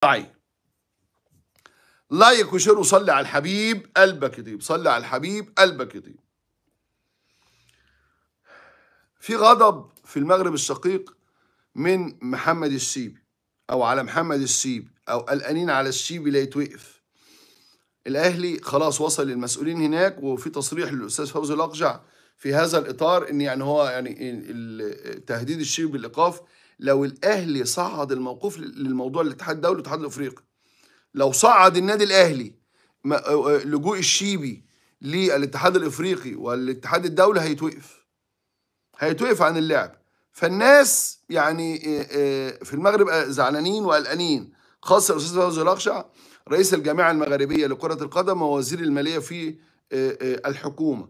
طيب. لايك وشير وصلي على الحبيب قلبك يطيب صلي على الحبيب قلبك يطيب في غضب في المغرب الشقيق من محمد السيبي او على محمد السيبي او قلقانين على السيبي لا يتوقف الاهلي خلاص وصل للمسؤولين هناك وفي تصريح للاستاذ فوزي الاقجع في هذا الاطار ان يعني هو يعني تهديد الشيبي بالايقاف لو الاهلي صعد الموقف للموضوع الاتحاد الدولي والاتحاد الافريقي لو صعد النادي الاهلي لجوء الشيبي للاتحاد الافريقي والاتحاد الدولي هيتوقف هيتوقف عن اللعب فالناس يعني في المغرب زعلانين وقلقانين خاصه الاستاذ فوزي الاخشع رئيس الجامعه المغربيه لكره القدم ووزير الماليه في الحكومه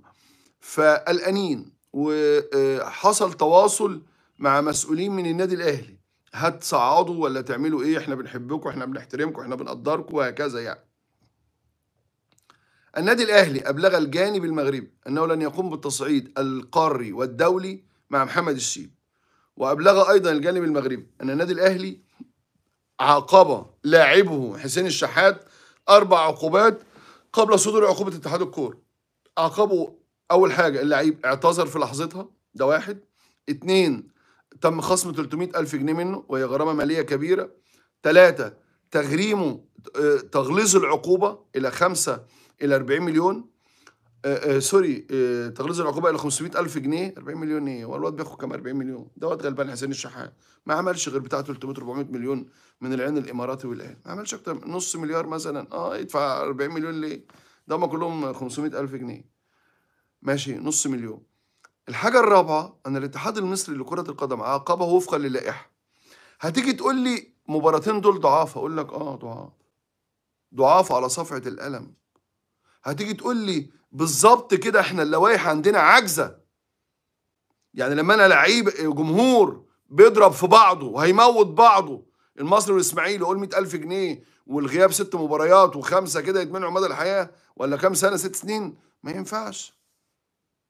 فقلقانين وحصل تواصل مع مسؤولين من النادي الاهلي هتصعدوا ولا تعملوا ايه احنا بنحبكم احنا بنحترمكم احنا بنقدركم وهكذا يعني النادي الاهلي ابلغ الجانب المغربي انه لن يقوم بالتصعيد القاري والدولي مع محمد الشيب وابلغ ايضا الجانب المغربي ان النادي الاهلي عاقب لاعبه حسين الشحات اربع عقوبات قبل صدور عقوبه اتحاد الكوره عاقبه اول حاجه اللعيب اعتذر في لحظتها ده واحد اتنين تم خصم 300 ألف جنيه منه وهي غرامة مالية كبيرة ثلاثة تغريمه آه، تغليظ العقوبة إلى خمسة إلى 40 مليون آآ آه، آآ آه، سوري تغليظ العقوبة إلى 500 ألف جنيه 40 مليون إيه هو الواد بياخد كام 40 مليون دوت غلبان حسين الشحات ما عملش غير بتاع 300 400 مليون من العين الإماراتي والآن ما عملش أكتر نص مليار مثلا أه يدفع 40 مليون ليه ده هم كلهم 500 ألف جنيه ماشي نص مليون الحاجة الرابعة أن الاتحاد المصري لكرة القدم عاقبه وفقا للائحة هتيجي تقول لي مباراتين دول ضعاف أقول لك آه ضعاف ضعاف على صفعة الألم هتيجي تقول لي بالظبط كده احنا اللوائح عندنا عاجزة يعني لما أنا لعيب جمهور بيضرب في بعضه وهيموت بعضه المصري والإسماعيلي يقول 100000 جنيه والغياب ست مباريات وخمسة كده يتمنعوا مدى الحياة ولا كام سنة ست سنين ما ينفعش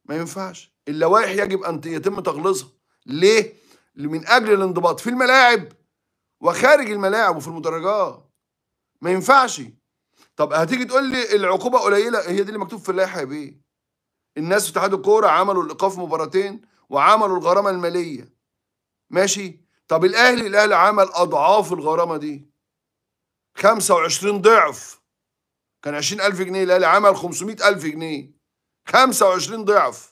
ما ينفعش اللوائح يجب أن يتم تغليظها ليه؟ من أجل الانضباط في الملاعب وخارج الملاعب وفي المدرجات ما ينفعش طب هتيجي تقول لي العقوبة قليلة هي دي اللي مكتوب في اللائحة يا بيه الناس في اتحاد الكورة عملوا الإيقاف مباراتين وعملوا الغرامة المالية ماشي طب الأهلي الأهلي عمل أضعاف الغرامة دي 25 ضعف كان 20000 جنيه الأهلي عمل 500000 جنيه 25 ضعف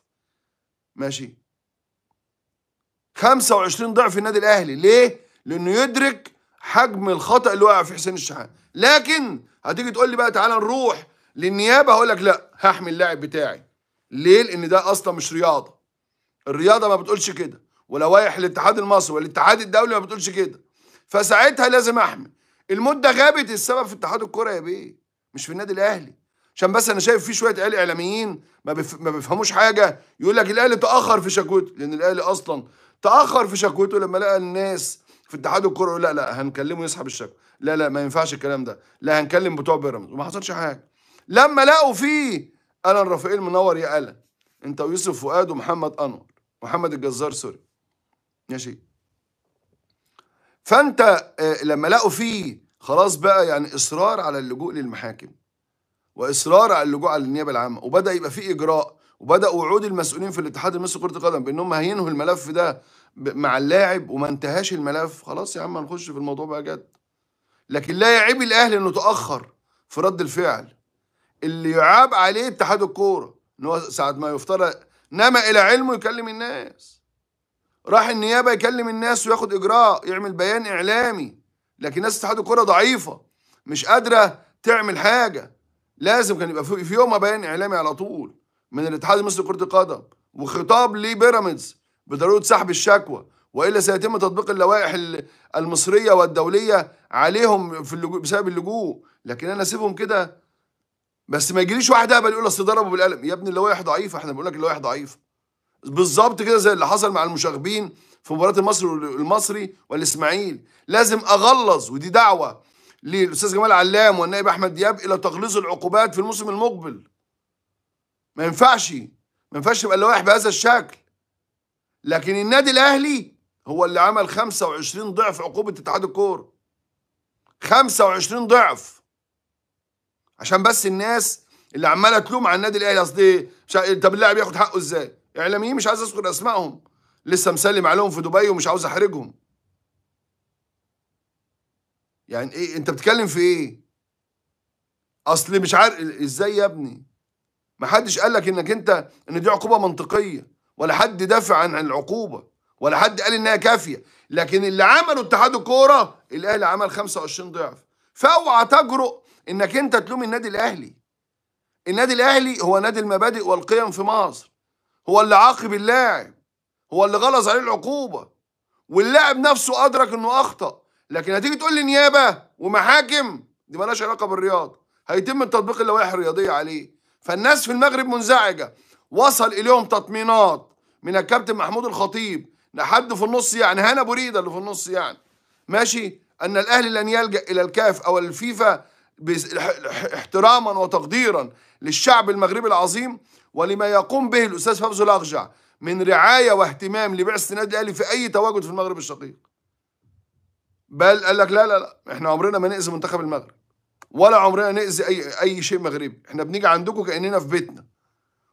ماشي 25 ضعف النادي الاهلي ليه لانه يدرك حجم الخطا اللي وقع في حسين الشحات لكن هتيجي تقول لي بقى تعالى نروح للنيابه هقول لك لا هحمي اللاعب بتاعي ليه لان ده اصلا مش رياضه الرياضه ما بتقولش كده ولوائح الاتحاد المصري والاتحاد الدولي ما بتقولش كده فساعتها لازم احمي المده غابت السبب في اتحاد الكوره يا بيه مش في النادي الاهلي عشان بس انا شايف في شويه عيال اعلاميين ما, بف... ما بيفهموش حاجه يقول لك الاهلي تاخر في شكوته لان الاهلي اصلا تاخر في شكوته لما لقى الناس في اتحاد الكوره لا لا هنكلمه يسحب الشكوى لا لا ما ينفعش الكلام ده لا هنكلم بتوع بيراميدز وما حصلش حاجه لما لقوا فيه الان رافائيل منور يا الان انت ويوسف فؤاد ومحمد انور محمد الجزار سوري ماشي فانت آه، لما لقوا فيه خلاص بقى يعني اصرار على اللجوء للمحاكم واصرار على اللجوء على النيابه العامه وبدا يبقى في اجراء وبدا وعود المسؤولين في الاتحاد المصري لكره القدم بانهم هينهوا الملف ده مع اللاعب وما انتهاش الملف خلاص يا عم هنخش في الموضوع بقى جد لكن لا يعيب الاهلي انه تاخر في رد الفعل اللي يعاب عليه اتحاد الكوره ان هو ساعه ما يفترض نما الى علمه يكلم الناس راح النيابه يكلم الناس وياخد اجراء يعمل بيان اعلامي لكن ناس اتحاد الكوره ضعيفه مش قادره تعمل حاجه لازم كان يبقى في يوم بيان اعلامي على طول من الاتحاد المصري لكره القدم وخطاب لبيراميدز بضروره سحب الشكوى والا سيتم تطبيق اللوائح المصريه والدوليه عليهم في اللجوء بسبب اللجوء لكن انا اسيبهم كده بس ما يجيليش واحد اهبل يقول اصل ضربوا بالقلم يا ابني اللوائح ضعيفه احنا بنقول لك اللوائح ضعيفه بالظبط كده زي اللي حصل مع المشاغبين في مباراه المصري والمصري والاسماعيلي لازم اغلظ ودي دعوه للاستاذ جمال علام والنائب احمد دياب الى تغليظ العقوبات في الموسم المقبل ما ينفعش ما ينفعش تبقى اللوائح بهذا الشكل لكن النادي الاهلي هو اللي عمل 25 ضعف عقوبه اتحاد الكوره 25 ضعف عشان بس الناس اللي عماله تلوم على النادي الاهلي اصل ايه طب اللاعب ياخد حقه ازاي اعلاميين مش عايز اذكر اسمائهم لسه مسلم عليهم في دبي ومش عاوز احرجهم يعني ايه انت بتتكلم في ايه اصل مش عارف ازاي يا ابني ما حدش قال لك انك انت ان دي عقوبه منطقيه ولا حد دافع عن العقوبه ولا حد قال انها كافيه لكن اللي عمله اتحاد الكوره الاهلي عمل 25 ضعف فاوعى تجرؤ انك انت تلوم النادي الاهلي النادي الاهلي هو نادي المبادئ والقيم في مصر هو اللي عاقب اللاعب هو اللي غلظ عليه العقوبه واللاعب نفسه ادرك انه اخطا لكن هتيجي تقول لي نيابه ومحاكم دي مالهاش علاقه بالرياض هيتم تطبيق اللوائح الرياضيه عليه فالناس في المغرب منزعجه وصل اليهم تطمينات من الكابتن محمود الخطيب لحد في النص يعني هنا بريده اللي في النص يعني ماشي ان الاهلي لن يلجا الى الكاف او الفيفا احتراما وتقديرا للشعب المغربي العظيم ولما يقوم به الاستاذ فوزي الاخجع من رعايه واهتمام لبعثه النادي الاهلي في اي تواجد في المغرب الشقيق بل قال لك لا لا لا احنا عمرنا ما نأذي منتخب المغرب ولا عمرنا نأذي اي اي شيء مغربي احنا بنيجي عندكم كاننا في بيتنا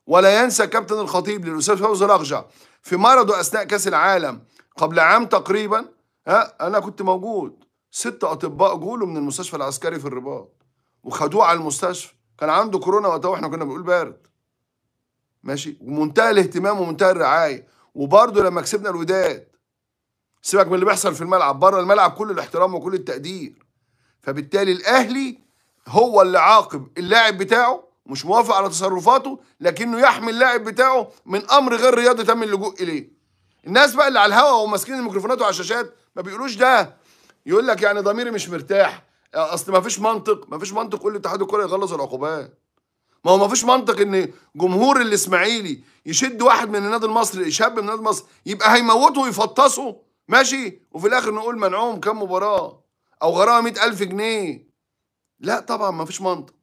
ولا ينسى كابتن الخطيب للاستاذ فوزي رغجع في مرضه اثناء كاس العالم قبل عام تقريبا ها انا كنت موجود ست اطباء جولوا من المستشفى العسكري في الرباط وخدوه على المستشفى كان عنده كورونا وقتها واحنا كنا بنقول بارد ماشي ومنتهى الاهتمام ومنتهى الرعايه وبرده لما كسبنا الوداد سيبك من اللي بيحصل في الملعب بره الملعب كل الاحترام وكل التقدير فبالتالي الاهلي هو اللي عاقب اللاعب بتاعه مش موافق على تصرفاته لكنه يحمي اللاعب بتاعه من امر غير رياضي تم اللجوء اليه الناس بقى اللي على الهواء وماسكين الميكروفونات وعلى الشاشات ما بيقولوش ده يقول لك يعني ضميري مش مرتاح اصل ما فيش منطق ما فيش منطق كل اتحاد الكره يغلظ العقوبات ما هو ما فيش منطق ان جمهور الاسماعيلي يشد واحد من النادي المصري شاب من النادي المصري يبقى هيموته ويفطسه ماشي وفي الاخر نقول منعوم كم مباراه او غرامه 100000 جنيه لا طبعا ما فيش منطق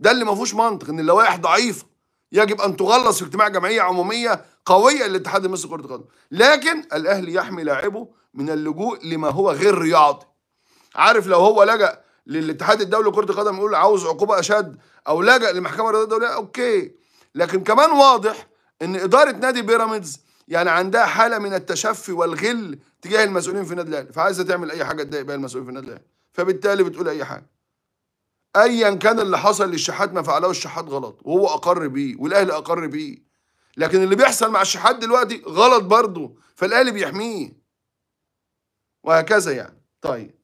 ده اللي ما فيهوش منطق ان اللوائح ضعيفه يجب ان تغلص في اجتماع جمعيه عموميه قويه للاتحاد المصري لكره القدم لكن الاهلي يحمي لاعبه من اللجوء لما هو غير رياضي عارف لو هو لجأ للاتحاد الدولي لكره القدم يقول عاوز عقوبه اشد او لجأ للمحكمه الرياضيه الدوليه اوكي لكن كمان واضح ان اداره نادي بيراميدز يعني عندها حاله من التشفي والغل تجاه المسؤولين في النادي الاهلي فعايزه تعمل اي حاجه تضايق بيها المسؤولين في النادي الاهلي فبالتالي بتقول اي حاجه ايا كان اللي حصل للشحات ما فعله الشحات غلط وهو اقر بيه والاهلي اقر بيه لكن اللي بيحصل مع الشحات دلوقتي غلط برضه فالاهلي بيحميه وهكذا يعني طيب